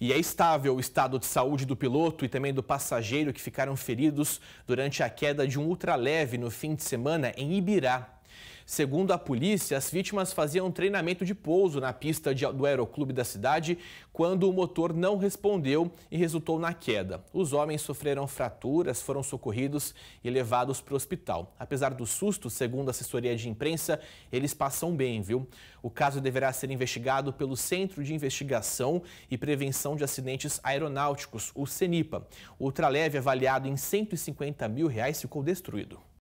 E é estável o estado de saúde do piloto e também do passageiro que ficaram feridos durante a queda de um ultraleve no fim de semana em Ibirá, Segundo a polícia, as vítimas faziam um treinamento de pouso na pista de, do aeroclube da cidade quando o motor não respondeu e resultou na queda. Os homens sofreram fraturas, foram socorridos e levados para o hospital. Apesar do susto, segundo a assessoria de imprensa, eles passam bem, viu? O caso deverá ser investigado pelo Centro de Investigação e Prevenção de Acidentes Aeronáuticos, o CENIPA. O ultraleve avaliado em 150 mil reais ficou destruído.